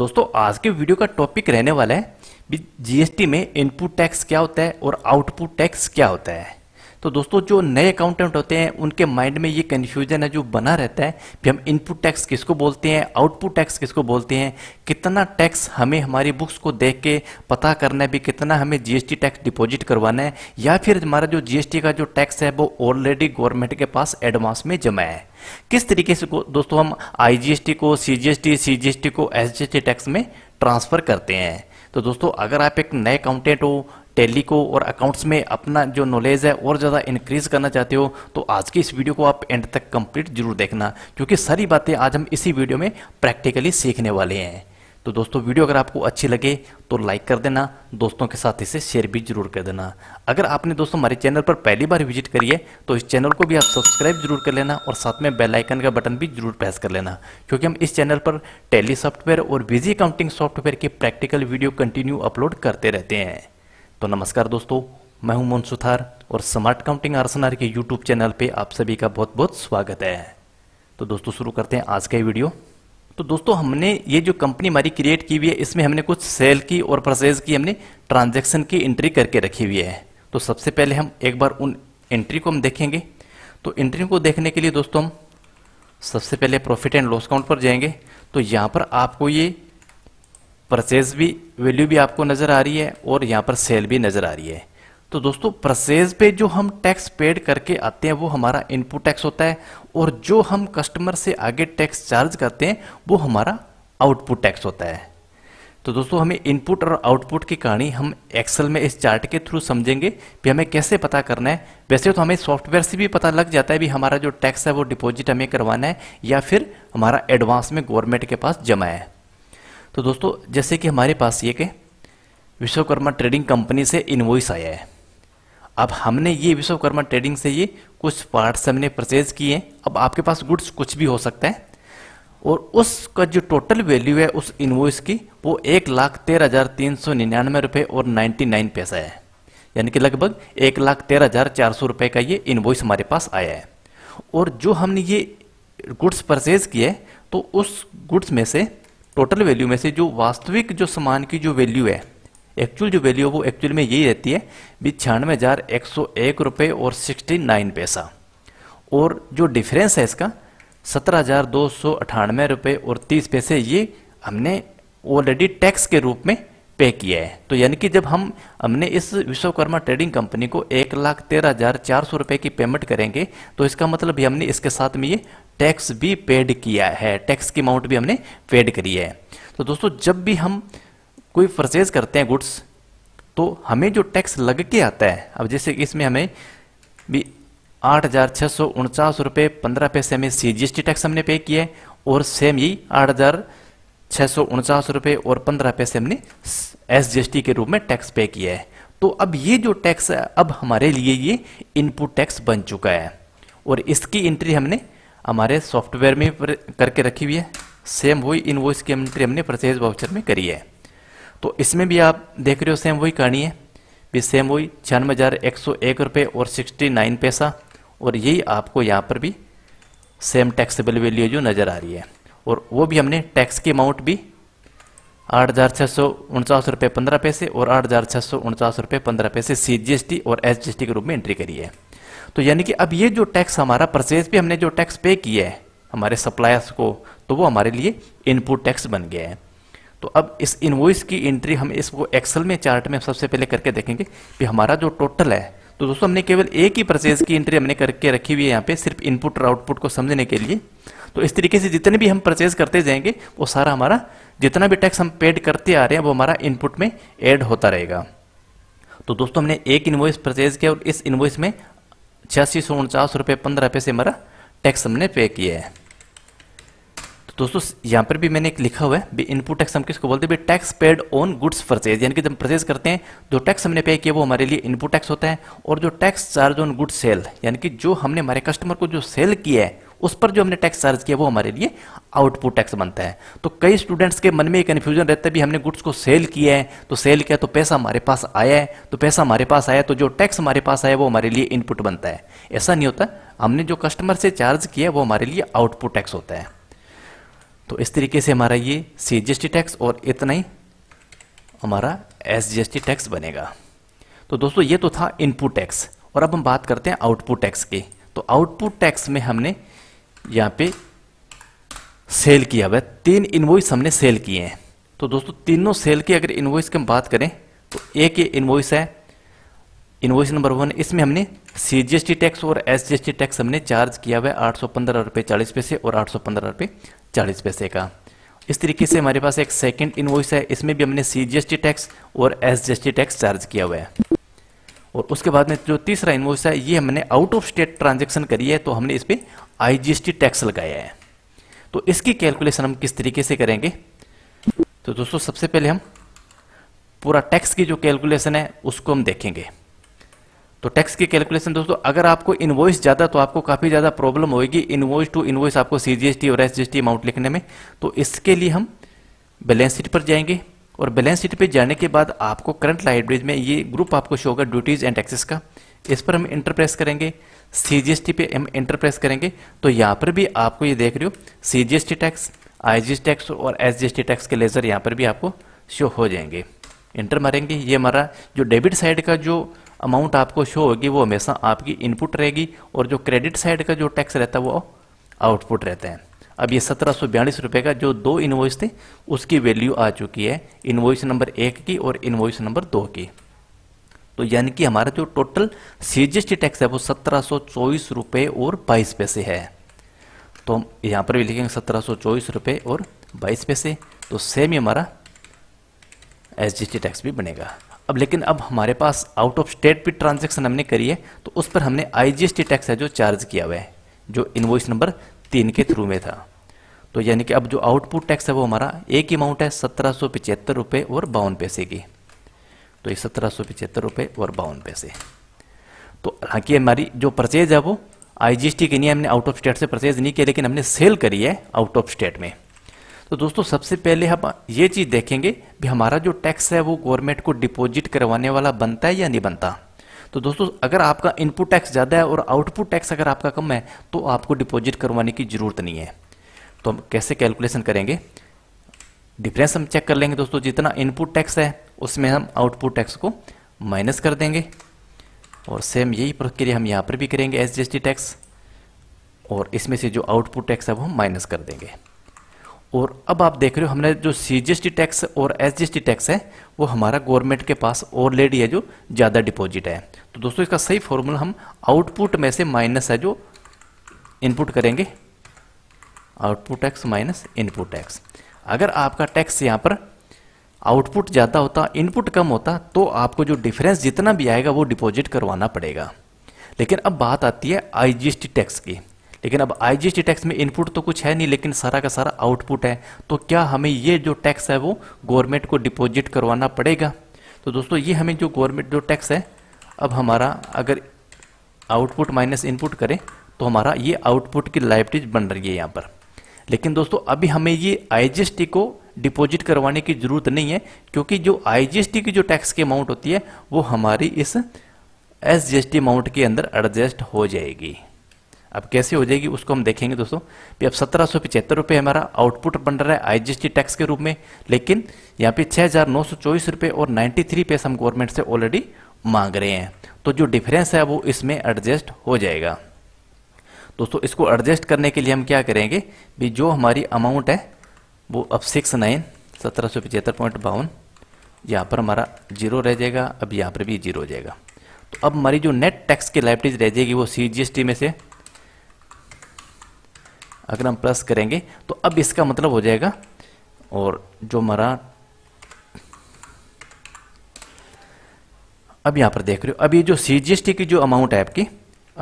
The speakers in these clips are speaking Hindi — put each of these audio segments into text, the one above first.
दोस्तों आज के वीडियो का टॉपिक रहने वाला है जीएसटी में इनपुट टैक्स क्या होता है और आउटपुट टैक्स क्या होता है तो दोस्तों जो नए अकाउंटेंट होते हैं उनके माइंड में ये कन्फ्यूजन है जो बना रहता है कि हम इनपुट टैक्स किसको बोलते हैं आउटपुट टैक्स किसको बोलते हैं कितना टैक्स हमें हमारी बुक्स को देख के पता करना है भी कितना हमें जीएसटी टैक्स डिपॉजिट करवाना है या फिर हमारा जो जीएसटी का जो टैक्स है वो ऑलरेडी गवर्नमेंट के पास एडवांस में जमा है किस तरीके से दोस्तों हम आईजीएसटी को सीजीएसटी सीजीएसटी को एसजीएसटी टैक्स में ट्रांसफर करते हैं तो दोस्तों अगर आप एक नए अकाउंटेंट हो टेली को और अकाउंट्स में अपना जो नॉलेज है और ज़्यादा इंक्रीज करना चाहते हो तो आज की इस वीडियो को आप एंड तक कंप्लीट जरूर देखना क्योंकि सारी बातें आज हम इसी वीडियो में प्रैक्टिकली सीखने वाले हैं तो दोस्तों वीडियो अगर आपको अच्छी लगे तो लाइक कर देना दोस्तों के साथ इसे शेयर भी जरूर कर देना अगर आपने दोस्तों हमारे चैनल पर पहली बार विजिट करिए तो इस चैनल को भी आप सब्सक्राइब जरूर कर लेना और साथ में बेल आइकन का बटन भी जरूर प्रेस कर लेना क्योंकि हम इस चैनल पर टेली सॉफ्टवेयर और बिजी अकाउंटिंग सॉफ्टवेयर की प्रैक्टिकल वीडियो कंटिन्यू अपलोड करते रहते हैं तो नमस्कार दोस्तों मैं हूं मोन सुथार और स्मार्ट काउंटिंग आरसनार के यूट्यूब चैनल पर आप सभी का बहुत बहुत स्वागत है तो दोस्तों शुरू करते हैं आज का वीडियो तो दोस्तों हमने ये जो कंपनी हमारी क्रिएट की हुई है इसमें हमने कुछ सेल की और परचेज की हमने ट्रांजैक्शन की एंट्री करके रखी हुई है तो सबसे पहले हम एक बार उन एंट्री को हम देखेंगे तो एंट्री को देखने के लिए दोस्तों हम सबसे पहले प्रॉफिट एंड लॉस अकाउंट पर जाएंगे तो यहाँ पर आपको ये परचेज भी वैल्यू भी आपको नज़र आ रही है और यहाँ पर सेल भी नज़र आ रही है तो दोस्तों परचेज पे जो हम टैक्स पेड करके आते हैं वो हमारा इनपुट टैक्स होता है और जो हम कस्टमर से आगे टैक्स चार्ज करते हैं वो हमारा आउटपुट टैक्स होता है तो दोस्तों हमें इनपुट और आउटपुट की कहानी हम एक्सेल में इस चार्ट के थ्रू समझेंगे कि हमें कैसे पता करना है वैसे तो हमें सॉफ्टवेयर से भी पता लग जाता है भी हमारा जो टैक्स है वो डिपॉजिट हमें करवाना है या फिर हमारा एडवांस में गवर्नमेंट के पास जमा है तो दोस्तों जैसे कि हमारे पास ये कि विश्वकर्मा ट्रेडिंग कंपनी से इन्वॉइस आया है अब हमने ये विश्वकर्मा ट्रेडिंग से ये कुछ पार्ट्स हमने परचेज किए अब आपके पास गुड्स कुछ भी हो सकता है और उसका जो टोटल वैल्यू है उस इन्वॉइस की वो एक लाख तेरह हजार तीन सौ निन्यानवे रुपये और नाइन्टी नाइन पैसा है यानी कि लगभग एक लाख तेरह हजार चार सौ रुपये का ये इन्वॉइस हमारे पास आया है और जो हमने ये गुड्स परचेज किए तो उस गुड्स में से टोटल वैल्यू में से जो वास्तविक जो सामान की जो वैल्यू है एक्चुअल जो वैल्यू है वो एक्चुअल में यही रहती है भी छियानवे हज़ार एक सौ एक रुपये और सिक्सटी नाइन पैसा और जो डिफरेंस है इसका सत्रह हज़ार दो सौ अठानवे रुपये और तीस पैसे ये हमने ऑलरेडी टैक्स के रूप में पे किया है तो यानी कि जब हम हमने इस विश्वकर्मा ट्रेडिंग कंपनी को एक लाख तेरह हज़ार चार सौ रुपये की पेमेंट करेंगे तो इसका मतलब भी हमने इसके साथ में ये टैक्स भी पेड किया है टैक्स की अमाउंट भी हमने पेड करी है तो दोस्तों जब भी हम कोई परचेज करते हैं गुड्स तो हमें जो टैक्स लग के आता है अब जैसे इसमें हमें भी आठ हज़ार छः सौ उनचास रुपये पंद्रह पैसे में C G S T tax हमने पे किया है और सेम यही आठ हज़ार छः सौ उनचास रुपये और पंद्रह पैसे हमने एस जी एस टी के रूप में टैक्स पे किया है तो अब ये जो टैक्स है अब हमारे लिए ये इनपुट टैक्स बन चुका है और इसकी एंट्री हमने हमारे सॉफ्टवेयर में करके रखी हुई है सेम वही इनवॉइस की एंट्री हमने परचेज वाउचर में करी है तो इसमें भी आप देख रहे हो सेम वही कहानी है भी सेम वही छियानवे हज़ार एक सौ एक रुपये और सिक्सटी नाइन पैसा और यही आपको यहाँ पर भी सेम टैक्सेबल वैल्यू जो नज़र आ रही है और वो भी हमने टैक्स की अमाउंट भी आठ हज़ार छः सौ उनचास रुपये पंद्रह पैसे और आठ हज़ार छः सौ उनचास रुपये पंद्रह पैसे सी जी एस टी और एस जी एस टी के रूप में एंट्री करी है तो यानी कि अब ये जो टैक्स हमारा परचेज पे हमने जो टैक्स पे किया है हमारे सप्लायर्स को तो वो हमारे लिए इनपुट टैक्स बन गया है तो अब इस इन्वॉइस की एंट्री हम इसको एक्सेल में चार्ट में सबसे पहले करके देखेंगे कि हमारा जो टोटल है तो दोस्तों हमने केवल एक ही परचेज की एंट्री हमने करके रखी हुई है यहाँ पे सिर्फ इनपुट और आउटपुट को समझने के लिए तो इस तरीके से जितने भी हम परचेज करते जाएंगे वो सारा हमारा जितना भी टैक्स हम पेड करते आ रहे हैं वो हमारा इनपुट में एड होता रहेगा तो दोस्तों हमने एक इन्वॉइस परचेज किया और इस इन्वॉइस में छियासी सौ उनचास रुपये पंद्रह पैसे हमारा टैक्स हमने पे किया है दोस्तों यहाँ पर भी मैंने एक लिखा हुआ है भी इनपुट टैक्स हम किसको बोलते हैं भी tax paid on goods purchase यानी कि जब परचेज करते हैं जो टैक्स हमने पे किया वो हमारे लिए इनपुट टैक्स होता है और जो tax charge on good sale यानी कि जो हमने हमारे कस्टमर को जो सेल किया है उस पर जो हमने टैक्स चार्ज किया वो हमारे लिए आउटपुट टैक्स बनता है तो कई स्टूडेंट्स के मन में कन्फ्यूजन रहता है भी हमने गुड्स को सेल किया है तो सेल किया तो पैसा हमारे पास आया है तो पैसा हमारे पास आया तो जो टैक्स हमारे पास आया वो हमारे लिए इनपुट बनता है ऐसा नहीं होता हमने जो कस्टमर से चार्ज किया वो हमारे लिए आउटपुट टैक्स होता है तो इस तरीके से हमारा ये C G S T tax और इतना ही हमारा S G S T tax बनेगा तो दोस्तों ये तो था इनपुट टैक्स और अब हम बात करते हैं आउटपुट टैक्स की तो आउटपुट टैक्स में हमने यहाँ पे सेल किया हुआ तीन इन्वॉइस हमने सेल किए हैं तो दोस्तों तीनों सेल की अगर इन्वॉइस की हम बात करें तो एक ये इन्वॉइस है इन्वॉइस नंबर वन इसमें हमने C G S T tax और S G S T tax हमने चार्ज किया हुआ है आठ सौ पंद्रह रुपये चालीस पैसे और आठ सौ पंद्रह रुपये चालीस पैसे का इस तरीके से हमारे पास एक सेकंड इन्वॉइस है इसमें भी हमने C G S T tax और S G S T tax charge किया हुआ है और उसके बाद में जो तीसरा इन्वॉइस है ये हमने आउट ऑफ स्टेट ट्रांजेक्शन करी है तो हमने इस पर I G S T tax लगाया है तो इसकी कैलकुलेशन हम किस तरीके से करेंगे तो दोस्तों सबसे पहले हम पूरा टैक्स की जो कैलकुलेशन है उसको हम देखेंगे तो टैक्स की कैलकुलेशन दोस्तों अगर आपको इन्वॉइस ज़्यादा तो आपको काफ़ी ज़्यादा प्रॉब्लम होगी इन्वॉइस टू इन्वॉइस आपको सीजीएसटी और एसजीएसटी अमाउंट लिखने में तो इसके लिए हम बैलेंस शीट पर जाएंगे और बैलेंस शीट पर जाने के बाद आपको करंट लाइब्रेज में ये ग्रुप आपको शो होगा ड्यूटीज़ एंड टैक्सेस का इस पर हम इंटरप्रेस करेंगे सीजीएसटी पे हम इंटरप्रेस करेंगे तो यहाँ पर भी आपको ये देख रहे हो सीजीएसटी टैक्स आईजीएसटी टैक्स और एसजीएसटी टैक्स के लेजर यहाँ पर भी आपको शो हो जाएंगे इंटर मारेंगे ये हमारा जो डेबिट साइड का जो अमाउंट आपको शो होगी वो हमेशा आपकी इनपुट रहेगी और जो क्रेडिट साइड का जो टैक्स रहता है वो आउटपुट रहता है अब ये सत्रह सौ बयालीस रुपये का जो दो इन्वॉइस थे उसकी वैल्यू आ चुकी है इन्वॉइस नंबर एक की और इन्वॉइस नंबर दो की तो यानी कि हमारा जो टोटल सी टैक्स है वो सत्रह सौ चौबीस रुपये और बाईस पैसे है तो हम यहाँ पर भी लिखेंगे सत्रह सौ चौबीस रुपये और बाईस पैसे तो सेम ही हमारा एस टैक्स भी बनेगा अब लेकिन अब हमारे पास आउट ऑफ स्टेट भी ट्रांजेक्शन हमने करी है तो उस पर हमने आईजीएसटी टैक्स है जो चार्ज किया हुआ है जो इन्वॉइस नंबर तीन के थ्रू में था तो यानी कि अब जो आउटपुट टैक्स है वो हमारा एक अमाउंट है सत्रह सौ पिचहत्तर रुपये और बावन पैसे की तो ये सत्रह सौ पिचहत्तर रुपये और बावन पैसे तो हालांकि हमारी जो परचेज है वो टी के लिए हमने आउट ऑफ स्टेट से परचेज नहीं किया लेकिन हमने सेल करी है आउट ऑफ स्टेट में तो दोस्तों सबसे पहले हम ये चीज़ देखेंगे भी हमारा जो टैक्स है वो गवर्नमेंट को डिपोजिट करवाने वाला बनता है या नहीं बनता तो दोस्तों अगर आपका इनपुट टैक्स ज़्यादा है और आउटपुट टैक्स अगर आपका कम है तो आपको डिपॉजिट करवाने की ज़रूरत नहीं है तो हम कैसे कैलकुलेशन करेंगे डिफरेंस हम चेक कर लेंगे दोस्तों जितना इनपुट टैक्स है उसमें हम आउटपुट टैक्स को माइनस कर देंगे और सेम यही प्रक्रिया हम यहाँ पर भी करेंगे एस टैक्स और इसमें से जो आउटपुट टैक्स है वो हम माइनस कर देंगे और अब आप देख रहे हो हमने जो सी टैक्स और एस टैक्स है वो हमारा गवर्नमेंट के पास ऑलरेडी है जो ज़्यादा डिपॉजिट है तो दोस्तों इसका सही फॉर्मूला हम आउटपुट में से माइनस है जो इनपुट करेंगे output tax minus input tax अगर आपका टैक्स यहाँ पर आउटपुट ज़्यादा होता इनपुट कम होता तो आपको जो डिफरेंस जितना भी आएगा वो डिपॉजिट करवाना पड़ेगा लेकिन अब बात आती है आईजीएसटी टैक्स की लेकिन अब आईजीएसटी टैक्स में इनपुट तो कुछ है नहीं लेकिन सारा का सारा आउटपुट है तो क्या हमें ये जो टैक्स है वो गवर्नमेंट को डिपोजिट करवाना पड़ेगा तो दोस्तों ये हमें जो गवर्नमेंट जो टैक्स है अब हमारा अगर आउटपुट माइनस इनपुट करें तो हमारा ये आउटपुट की लाइब्रेज बन रही है यहाँ पर लेकिन दोस्तों अभी हमें ये आई को डिपॉजिट करवाने की ज़रूरत नहीं है क्योंकि जो आईजीएसटी की जो टैक्स की अमाउंट होती है वो हमारी इस S G S T amount के अंदर एडजस्ट हो जाएगी अब कैसे हो जाएगी उसको हम देखेंगे दोस्तों भी अब सत्रह सौ पिचहत्तर रुपये हमारा आउटपुट बन रहा है आईजीएसटी टैक्स के रूप में लेकिन यहाँ पे छः हज़ार नौ सौ चौबीस रुपये और नाइन्टी थ्री पैसे हम गवर्नमेंट से ऑलरेडी मांग रहे हैं तो जो डिफरेंस है वो इसमें एडजस्ट हो जाएगा दोस्तों इसको एडजस्ट करने के लिए हम क्या करेंगे भी जो हमारी अमाउंट है वो अब सिक्स नाइन सत्रह सौ पिछहत्तर पॉइंट बावन यहाँ पर हमारा जीरो रह जाएगा अब यहाँ पर भी जीरो हो जाएगा तो अब हमारी जो नेट टैक्स की लाइब्रेज रह जाएगी वो सी जी एस टी में से अगर हम प्लस करेंगे तो अब इसका मतलब हो जाएगा और जो हमारा अब यहाँ पर देख रहे हो अब ये जो सी की जो अमाउंट है आपकी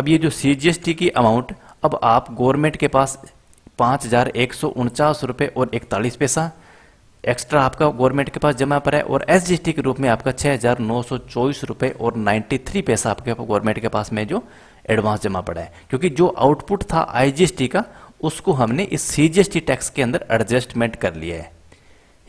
अब ये जो सी की अमाउंट अब आप गवर्नमेंट के पास पाँच हज़ार एक सौ उनचास रुपये और इकतालीस पैसा एक्स्ट्रा आपका गवर्नमेंट के पास जमा पर है और एस के रूप में आपका छः हज़ार नौ सौ चौबीस रुपये और नाइन्टी थ्री पैसा आपके गवर्नमेंट के पास में जो एडवांस जमा पड़ा है क्योंकि जो आउटपुट था आई का उसको हमने इस सी टैक्स के अंदर एडजस्टमेंट कर लिया है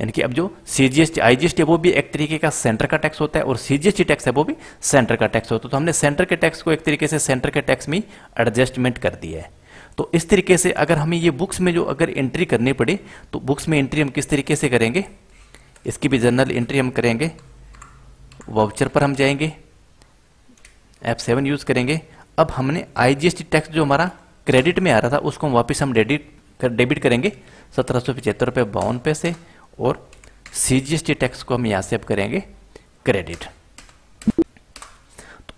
यानी कि अब जो C G S T I G S T वो भी एक तरीके का सेंटर का टैक्स होता है और C G S T tax है वो भी सेंटर का टैक्स होता है तो हमने सेंटर के टैक्स को एक तरीके से सेंटर के टैक्स में एडजस्टमेंट कर दिया है तो इस तरीके से अगर हमें ये बुक्स में जो अगर एंट्री करनी पड़े तो बुक्स में एंट्री हम किस तरीके से करेंगे इसकी भी जनरल एंट्री हम करेंगे वाउचर पर हम जाएंगे एप सेवन यूज़ करेंगे अब हमने I G S T tax जो हमारा क्रेडिट में आ रहा था उसको हम वापस हम डेबिट कर, डेबिट करेंगे सत्रह सौ पचहत्तर रुपये बावन पैसे और C G S T tax को हम यहाँ से अब करेंगे क्रेडिट तो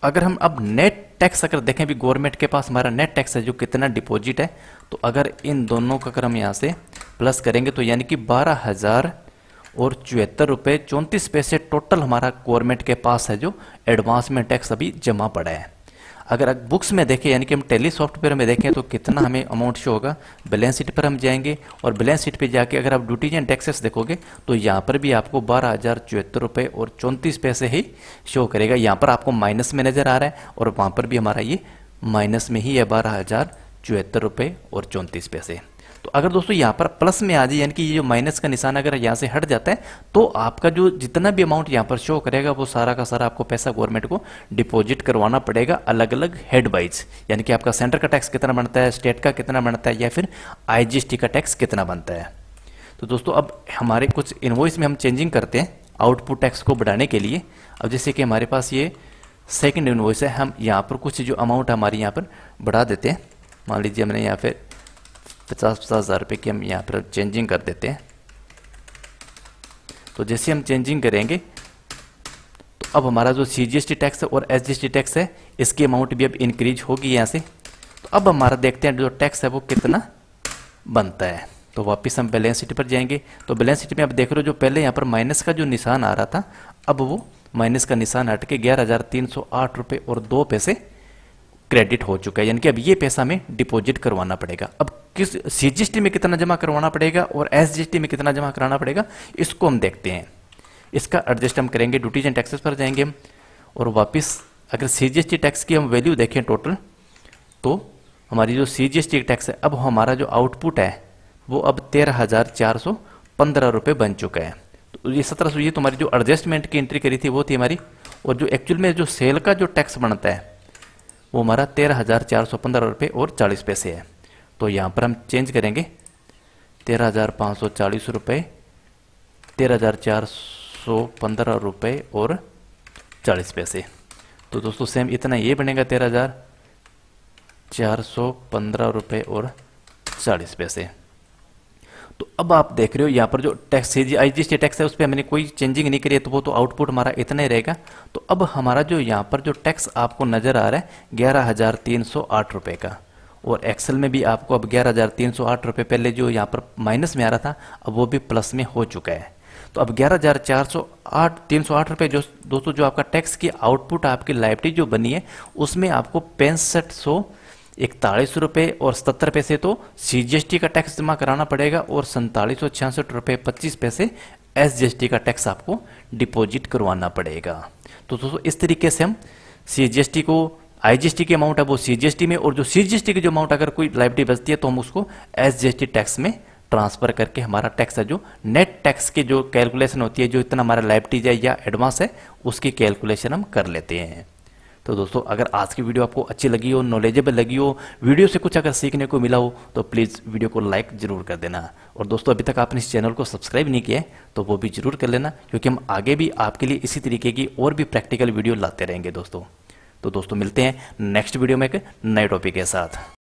अगर हम अब नेट टैक्स अगर देखें भी गवर्नमेंट के पास हमारा नेट टैक्स है जो कितना डिपॉजिट है तो अगर इन दोनों का अगर हम यहाँ से प्लस करेंगे तो यानी कि बारह हज़ार और चौहत्तर रुपये चौंतीस पैसे टोटल हमारा गवर्नमेंट के पास है जो एडवांस में टैक्स अभी जमा पड़ा है अगर बुक्स में देखें यानी कि हम टेली सॉफ्टवेयर में देखें तो कितना हमें अमाउंट शो होगा बैलेंस शीट पर हम जाएंगे और बैलेंस शीट पे जाके अगर आप ड्यूटीज एंड टैक्सेस देखोगे तो यहाँ पर भी आपको बारह हज़ार चौहत्तर रुपये और चौंतीस पैसे ही शो करेगा यहाँ पर आपको माइनस में नज़र आ रहा है और वहाँ पर भी हमारा ये माइनस में ही है बारह हज़ार चौहत्तर रुपये और चौंतीस पैसे तो अगर दोस्तों यहाँ पर प्लस में आ जाए यानी कि ये जो माइनस का निशान अगर यहाँ से हट जाता है तो आपका जो जितना भी अमाउंट यहाँ पर शो करेगा वो सारा का सारा आपको पैसा गवर्नमेंट को डिपोजिट करवाना पड़ेगा अलग अलग हेड वाइज यानी कि आपका सेंटर का टैक्स कितना बनता है स्टेट का कितना बनता है या फिर आई का टैक्स कितना बनता है तो दोस्तों अब हमारे कुछ इन्वॉइस में हम चेंजिंग करते हैं आउटपुट टैक्स को बढ़ाने के लिए अब जैसे कि हमारे पास ये सेकंड इन्वॉइस है हम यहाँ पर कुछ जो अमाउंट हमारे यहाँ पर बढ़ा देते हैं मान लीजिए हमने यहाँ पर पचास पचास हज़ार रुपये की हम यहाँ पर चेंजिंग कर देते हैं तो जैसे हम चेंजिंग करेंगे तो अब हमारा जो C G S T tax है और S G S T tax है इसकी अमाउंट भी अब इंक्रीज होगी यहाँ से तो अब हमारा देखते हैं जो टैक्स है वो कितना बनता है तो वापस हम बैलेंस शीट पर जाएंगे तो बैलेंस शीट में आप देख रहे हो जो पहले यहाँ पर माइनस का जो निशान आ रहा था अब वो माइनस का निशान हट के ग्यारह हज़ार तीन सौ आठ रुपये और दो पैसे क्रेडिट हो चुका है यानी कि अब ये पैसा हमें डिपॉजिट करवाना पड़ेगा अब किस सीजीएसटी में कितना जमा करवाना पड़ेगा और एसजीएसटी में कितना जमा कराना पड़ेगा इसको हम देखते हैं इसका एडजस्ट हम करेंगे ड्यूटीज एंड टैक्सेस पर जाएंगे हम और वापस अगर सीजीएसटी टैक्स की हम वैल्यू देखें टोटल तो हमारी जो सीजीएसटी टैक्स है अब हमारा जो आउटपुट है वो अब तेरह हज़ार चार सौ पंद्रह रुपये बन चुका है तो ये सत्रह सौ ये तुम्हारी तो जो एडजस्टमेंट की एंट्री करी थी वो थी हमारी और जो एक्चुअल में जो सेल का जो टैक्स बनता है वो हमारा तेरह हज़ार चार सौ पंद्रह रुपये और चालीस पैसे है तो यहाँ पर हम चेंज करेंगे तेरह हज़ार पाँच सौ चालीस रुपये तेरह हज़ार चार सौ पंद्रह रुपये और चालीस पैसे तो दोस्तों सेम इतना ये बनेगा तेरह हज़ार चार सौ पंद्रह रुपये और चालीस पैसे तो अब आप देख रहे हो यहाँ पर जो टैक्स आई जी टैक्स है उस पर हमने कोई चेंजिंग नहीं करी है तो वो तो आउटपुट हमारा इतना ही रहेगा तो अब हमारा जो यहाँ पर जो टैक्स आपको नज़र आ रहा है ग्यारह हज़ार तीन सौ आठ रुपये का और एक्सेल में भी आपको अब ग्यारह हज़ार तीन सौ आठ रुपये पहले जो यहाँ पर माइनस में आ रहा था अब वो भी प्लस में हो चुका है तो अब ग्यारह हज़ार चार सौ आठ तीन सौ आठ रुपये जो दोस्तों जो आपका टैक्स की आउटपुट आपकी लाइब्रेरी जो बनी है उसमें आपको पैंसठ सौ इकतालीस रुपये और सत्तर पैसे तो सी का टैक्स जमा कराना पड़ेगा और सैंतालीस सौ छियासठ रुपये पच्चीस पैसे एस का टैक्स आपको डिपोजिट करवाना पड़ेगा तो दोस्तों इस तरीके से हम सी को आईजीएसटी की अमाउंट है वो सीजीएसटी में और जो सीजीएसटी की जो अमाउंट अगर कोई लाइब्रेरी बचती है तो हम उसको एसजीएसटी टैक्स में ट्रांसफर करके हमारा टैक्स है जो नेट टैक्स के जो कैलकुलेशन होती है जो इतना हमारा लाइब्रेटीज है या एडवांस है उसकी कैलकुलेशन हम कर लेते हैं तो दोस्तों अगर आज की वीडियो आपको अच्छी लगी हो नॉलेजेबल लगी हो वीडियो से कुछ अगर सीखने को मिला हो तो प्लीज़ वीडियो को लाइक जरूर कर देना और दोस्तों अभी तक आपने इस चैनल को सब्सक्राइब नहीं किया है तो वो भी जरूर कर लेना क्योंकि हम आगे भी आपके लिए इसी तरीके की और भी प्रैक्टिकल वीडियो लाते रहेंगे दोस्तों तो दोस्तों मिलते हैं नेक्स्ट वीडियो में एक नए टॉपिक के साथ